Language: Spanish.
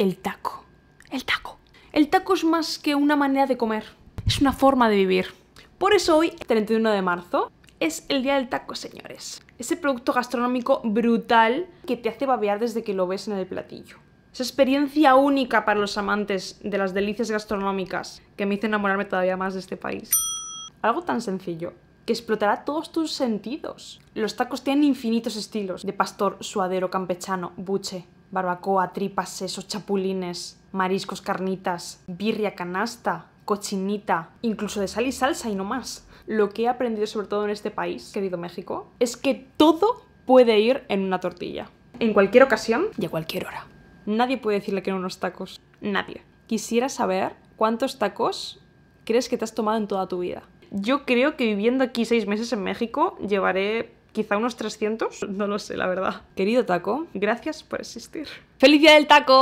el taco. El taco. El taco es más que una manera de comer, es una forma de vivir. Por eso hoy, 31 de marzo, es el día del taco, señores. Ese producto gastronómico brutal que te hace babear desde que lo ves en el platillo. Esa experiencia única para los amantes de las delicias gastronómicas que me hizo enamorarme todavía más de este país. Algo tan sencillo que explotará todos tus sentidos. Los tacos tienen infinitos estilos de pastor, suadero, campechano, buche, barbacoa, tripas, sesos, chapulines, mariscos, carnitas, birria, canasta, cochinita, incluso de sal y salsa y no más. Lo que he aprendido sobre todo en este país, querido México, es que todo puede ir en una tortilla. En cualquier ocasión y a cualquier hora. Nadie puede decirle que no unos tacos. Nadie. Quisiera saber cuántos tacos crees que te has tomado en toda tu vida. Yo creo que viviendo aquí seis meses en México llevaré quizá unos 300, no lo sé, la verdad. Querido taco, gracias por existir. ¡Feliz día del taco!